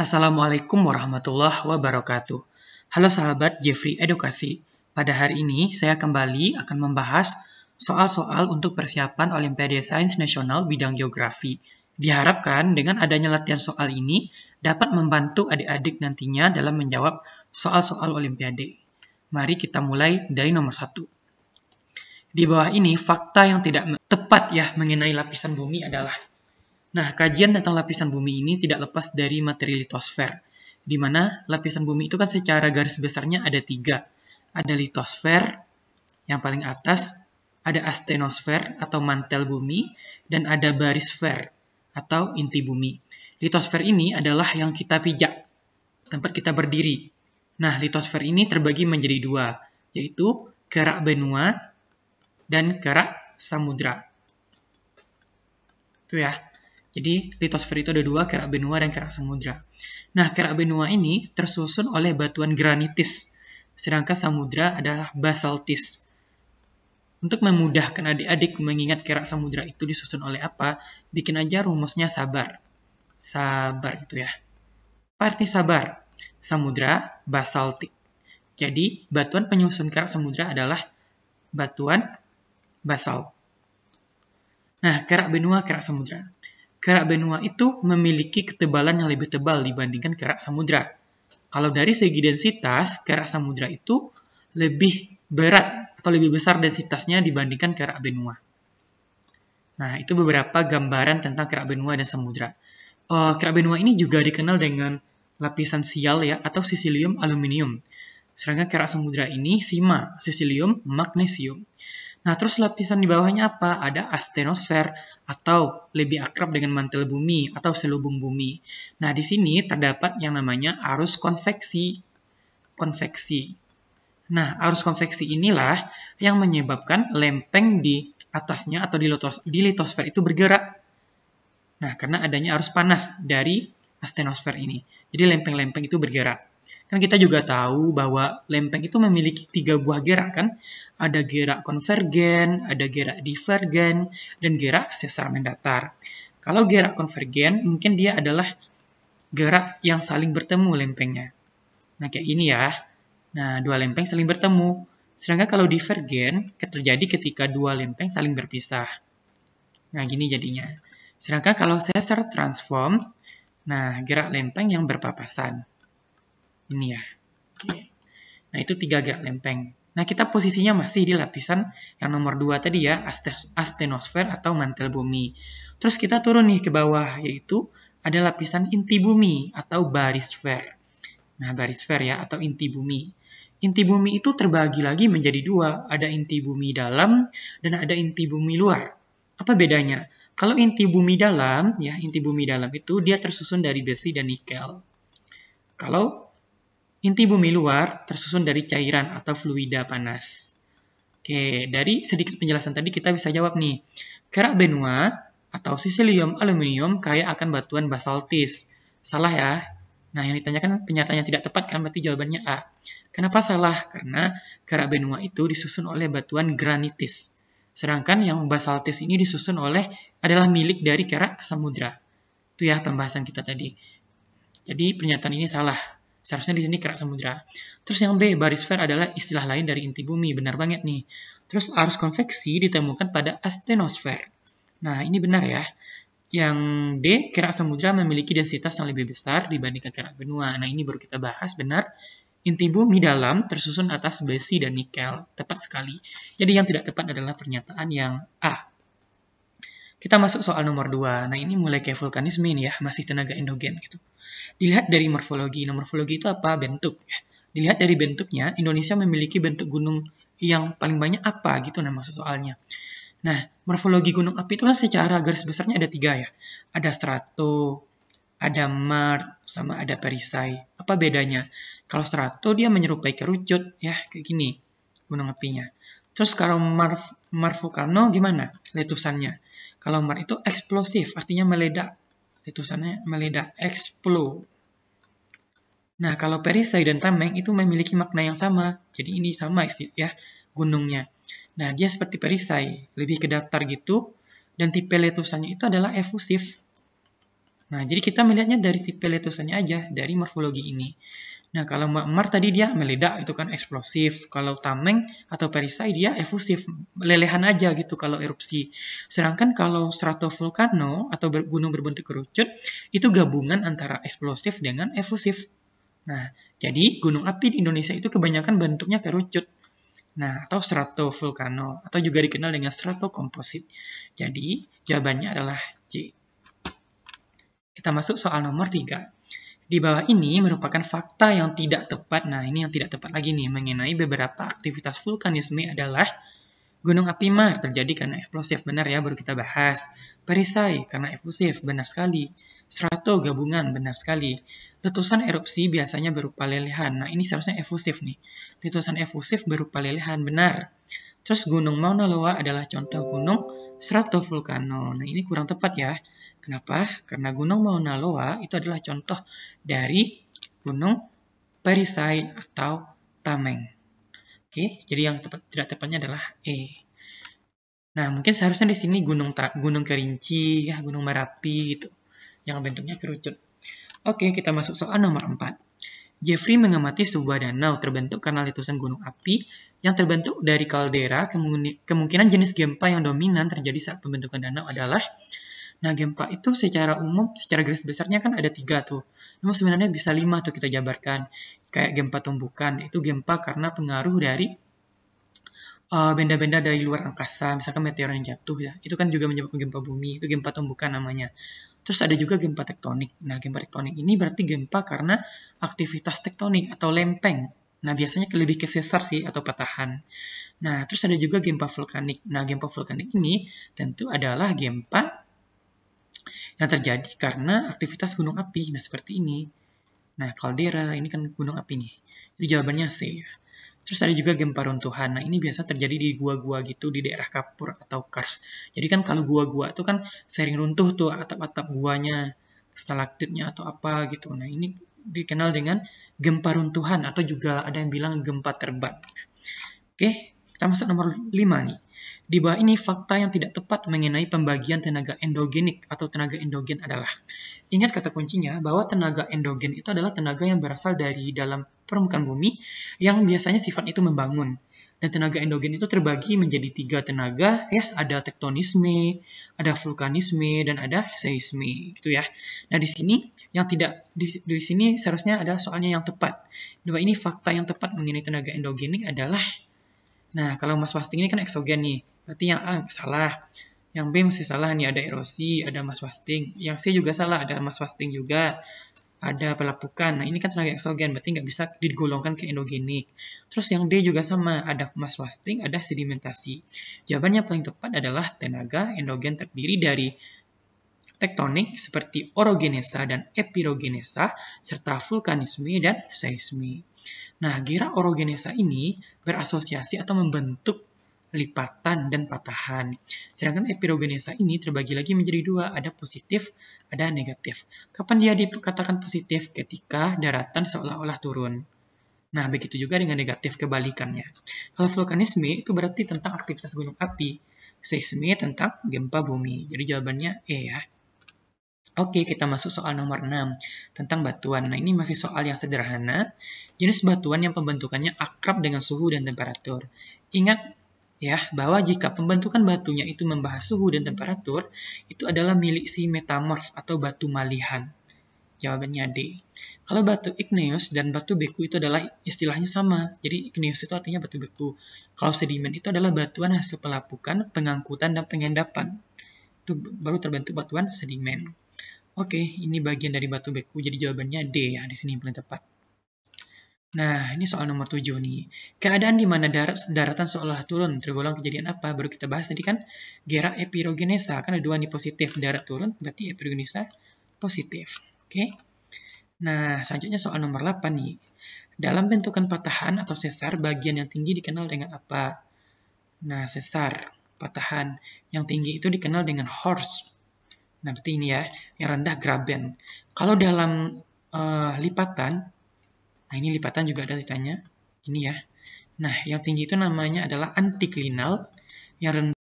Assalamualaikum warahmatullahi wabarakatuh. Halo sahabat Jeffrey Edukasi. Pada hari ini saya kembali akan membahas soal-soal untuk persiapan Olimpiade Sains Nasional bidang geografi. Diharapkan dengan adanya latihan soal ini dapat membantu adik-adik nantinya dalam menjawab soal-soal Olimpiade. Mari kita mulai dari nomor satu. Di bawah ini fakta yang tidak tepat ya mengenai lapisan bumi adalah Nah, kajian tentang lapisan bumi ini tidak lepas dari materi litosfer, di mana lapisan bumi itu kan secara garis besarnya ada tiga. Ada litosfer yang paling atas, ada astenosfer atau mantel bumi, dan ada barisfer atau inti bumi. Litosfer ini adalah yang kita pijak, tempat kita berdiri. Nah, litosfer ini terbagi menjadi dua, yaitu kerak benua dan kerak samudra. Itu ya. Jadi litosfer itu ada dua, kerak benua dan kerak samudra. Nah, kerak benua ini tersusun oleh batuan granitis, sedangkan samudra adalah basaltis. Untuk memudahkan adik-adik mengingat kerak samudra itu disusun oleh apa, bikin aja rumusnya sabar. Sabar itu ya. Parti sabar, samudra basaltik. Jadi, batuan penyusun kerak samudra adalah batuan basal. Nah, kerak benua, kerak samudra kerak benua itu memiliki ketebalan yang lebih tebal dibandingkan kerak samudra. Kalau dari segi densitas, kerak samudra itu lebih berat atau lebih besar densitasnya dibandingkan kerak benua. Nah, itu beberapa gambaran tentang kerak benua dan samudra. Uh, kerak benua ini juga dikenal dengan lapisan sial ya atau sisilium aluminium. Sedangkan kerak samudra ini sima, sisilium magnesium. Nah, terus lapisan di bawahnya apa? Ada astenosfer atau lebih akrab dengan mantel bumi atau selubung bumi. Nah, di sini terdapat yang namanya arus konveksi. Konveksi. Nah, arus konveksi inilah yang menyebabkan lempeng di atasnya atau di, litos di litosfer itu bergerak. Nah, karena adanya arus panas dari astenosfer ini. Jadi lempeng-lempeng itu bergerak. Kan kita juga tahu bahwa lempeng itu memiliki tiga buah gerak kan. Ada gerak konvergen, ada gerak divergen, dan gerak sesar mendatar. Kalau gerak konvergen, mungkin dia adalah gerak yang saling bertemu lempengnya. Nah, kayak ini ya. Nah, dua lempeng saling bertemu. Sedangkan kalau divergen, terjadi ketika dua lempeng saling berpisah. Nah, gini jadinya. Sedangkan kalau sesar transform, nah, gerak lempeng yang berpapasan ini ya. Oke. Nah, itu tiga gerak lempeng. Nah, kita posisinya masih di lapisan yang nomor dua tadi ya, astenosfer atau mantel bumi. Terus kita turun nih ke bawah, yaitu ada lapisan inti bumi atau barisfer. Nah, barisfer ya, atau inti bumi. Inti bumi itu terbagi lagi menjadi dua, ada inti bumi dalam dan ada inti bumi luar. Apa bedanya? Kalau inti bumi dalam, ya inti bumi dalam itu dia tersusun dari besi dan nikel. Kalau Inti bumi luar tersusun dari cairan atau fluida panas. Oke, dari sedikit penjelasan tadi kita bisa jawab nih. Kerak benua atau sisilium aluminium kaya akan batuan basaltis. Salah ya? Nah, yang ditanyakan pernyataannya tidak tepat kan berarti jawabannya A. Kenapa salah? Karena kerak benua itu disusun oleh batuan granitis. Sedangkan yang basaltis ini disusun oleh adalah milik dari kerak samudra. Itu ya pembahasan kita tadi. Jadi pernyataan ini salah. Seharusnya di sini kerak samudra. Terus yang B, barisfer adalah istilah lain dari inti bumi. Benar banget nih. Terus arus konveksi ditemukan pada astenosfer. Nah, ini benar ya. Yang D, kerak samudra memiliki densitas yang lebih besar dibandingkan kerak benua. Nah, ini baru kita bahas, benar. Inti bumi dalam tersusun atas besi dan nikel. Tepat sekali. Jadi yang tidak tepat adalah pernyataan yang A. Kita masuk soal nomor 2. Nah, ini mulai kayak vulkanisme ini ya, masih tenaga endogen gitu. Dilihat dari morfologi. Nah, morfologi itu apa? Bentuk. Ya. Dilihat dari bentuknya, Indonesia memiliki bentuk gunung yang paling banyak apa gitu Nama soalnya. Nah, morfologi gunung api itu kan secara garis besarnya ada tiga ya. Ada strato, ada mart, sama ada perisai. Apa bedanya? Kalau strato dia menyerupai kerucut ya, kayak gini gunung apinya. Terus kalau marf, marfukano gimana letusannya? Kalau mar itu eksplosif, artinya meledak. Letusannya meledak, explo. Nah, kalau perisai dan tameng itu memiliki makna yang sama. Jadi ini sama ya gunungnya. Nah, dia seperti perisai, lebih ke datar gitu. Dan tipe letusannya itu adalah efusif. Nah, jadi kita melihatnya dari tipe letusannya aja, dari morfologi ini. Nah, kalau memar tadi dia meledak itu kan eksplosif. Kalau Tameng atau Perisai dia efusif, lelehan aja gitu kalau erupsi. Sedangkan kalau stratovolcano atau gunung berbentuk kerucut itu gabungan antara eksplosif dengan efusif. Nah, jadi gunung api di Indonesia itu kebanyakan bentuknya kerucut. Nah, atau stratovolcano atau juga dikenal dengan stratokomposit. Jadi, jawabannya adalah C. Kita masuk soal nomor 3 di bawah ini merupakan fakta yang tidak tepat. Nah, ini yang tidak tepat lagi nih mengenai beberapa aktivitas vulkanisme adalah Gunung api Mar terjadi karena eksplosif, benar ya, baru kita bahas. Perisai karena eksplosif benar sekali. Strato gabungan, benar sekali. Letusan erupsi biasanya berupa lelehan. Nah, ini seharusnya efusif nih. Letusan efusif berupa lelehan, benar. Terus Gunung Mauna Loa adalah contoh gunung stratovulkano. Nah, ini kurang tepat ya. Kenapa? Karena Gunung Mauna Loa itu adalah contoh dari Gunung Perisai atau Tameng. Oke, jadi yang tepat, tidak tepatnya adalah E. Nah, mungkin seharusnya di sini Gunung Ta Gunung Kerinci, ya, Gunung Merapi gitu, yang bentuknya kerucut. Oke, kita masuk soal nomor 4. Jeffrey mengamati sebuah danau terbentuk karena letusan gunung api yang terbentuk dari kaldera. Kemungkinan jenis gempa yang dominan terjadi saat pembentukan danau adalah Nah, gempa itu secara umum, secara garis besarnya kan ada tiga tuh. Namun sebenarnya bisa lima tuh kita jabarkan. Kayak gempa tumbukan, itu gempa karena pengaruh dari benda eh, benda-benda dari luar angkasa, misalkan meteor yang jatuh ya. Itu kan juga menyebabkan gempa bumi, itu gempa tumbukan namanya. Terus ada juga gempa tektonik. Nah, gempa tektonik ini berarti gempa karena aktivitas tektonik atau lempeng. Nah, biasanya lebih ke sesar sih atau patahan. Nah, terus ada juga gempa vulkanik. Nah, gempa vulkanik ini tentu adalah gempa yang terjadi karena aktivitas gunung api. Nah, seperti ini. Nah, kaldera ini kan gunung api nih. Jadi jawabannya C Terus ada juga gempa runtuhan. Nah, ini biasa terjadi di gua-gua gitu di daerah kapur atau kars. Jadi kan kalau gua-gua itu kan sering runtuh tuh atap-atap guanya, stalaktitnya atau apa gitu. Nah, ini dikenal dengan gempa runtuhan atau juga ada yang bilang gempa terbat. Oke, kita masuk nomor 5 nih. Di bawah ini fakta yang tidak tepat mengenai pembagian tenaga endogenik atau tenaga endogen adalah ingat kata kuncinya bahwa tenaga endogen itu adalah tenaga yang berasal dari dalam permukaan bumi yang biasanya sifat itu membangun. Dan tenaga endogen itu terbagi menjadi tiga tenaga, ya ada tektonisme, ada vulkanisme, dan ada seisme, gitu ya. Nah di sini yang tidak di, di sini seharusnya ada soalnya yang tepat. Dua ini fakta yang tepat mengenai tenaga endogenik adalah Nah, kalau mas wasting ini kan eksogen nih, berarti yang A salah. Yang B masih salah nih, ada erosi, ada mas wasting. Yang C juga salah, ada mas wasting juga. Ada pelapukan. Nah, ini kan tenaga eksogen, berarti nggak bisa digolongkan ke endogenik. Terus yang D juga sama, ada mas wasting, ada sedimentasi. Jawabannya paling tepat adalah tenaga endogen terdiri dari tektonik seperti orogenesa dan epirogenesa, serta vulkanisme dan seismi. Nah, gira orogenesa ini berasosiasi atau membentuk lipatan dan patahan. Sedangkan epirogenesa ini terbagi lagi menjadi dua, ada positif, ada negatif. Kapan dia dikatakan positif? Ketika daratan seolah-olah turun. Nah, begitu juga dengan negatif kebalikannya. Kalau vulkanisme itu berarti tentang aktivitas gunung api, seisme tentang gempa bumi. Jadi jawabannya E ya. Oke, kita masuk soal nomor 6 tentang batuan. Nah, ini masih soal yang sederhana. Jenis batuan yang pembentukannya akrab dengan suhu dan temperatur. Ingat ya bahwa jika pembentukan batunya itu membahas suhu dan temperatur, itu adalah milik si metamorf atau batu malihan. Jawabannya D. Kalau batu igneous dan batu beku itu adalah istilahnya sama. Jadi igneous itu artinya batu beku. Kalau sedimen itu adalah batuan hasil pelapukan, pengangkutan, dan pengendapan. Itu baru terbentuk batuan sedimen. Oke, ini bagian dari batu beku, jadi jawabannya D ya, di sini yang paling tepat. Nah, ini soal nomor 7 nih. Keadaan di mana darat, daratan seolah turun tergolong kejadian apa? Baru kita bahas tadi kan gerak epirogenesa. Kan ada dua nih positif. Darat turun berarti epirogenesa positif. Oke. Okay? Nah, selanjutnya soal nomor 8 nih. Dalam bentukan patahan atau sesar, bagian yang tinggi dikenal dengan apa? Nah, sesar, patahan. Yang tinggi itu dikenal dengan horse. Nanti ini ya, yang rendah graben. Kalau dalam uh, lipatan, nah ini lipatan juga ada ditanya, ini ya. Nah, yang tinggi itu namanya adalah antiklinal, yang rendah